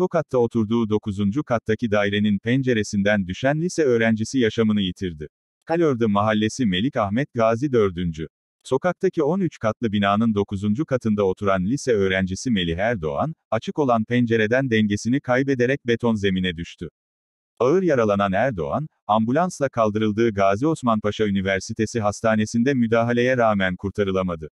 Tokat'ta oturduğu 9. kattaki dairenin penceresinden düşen lise öğrencisi yaşamını yitirdi. Kalörde mahallesi Melik Ahmet Gazi 4. Sokaktaki 13 katlı binanın 9. katında oturan lise öğrencisi Melih Erdoğan, açık olan pencereden dengesini kaybederek beton zemine düştü. Ağır yaralanan Erdoğan, ambulansla kaldırıldığı Gazi Osman Paşa Üniversitesi Hastanesi'nde müdahaleye rağmen kurtarılamadı.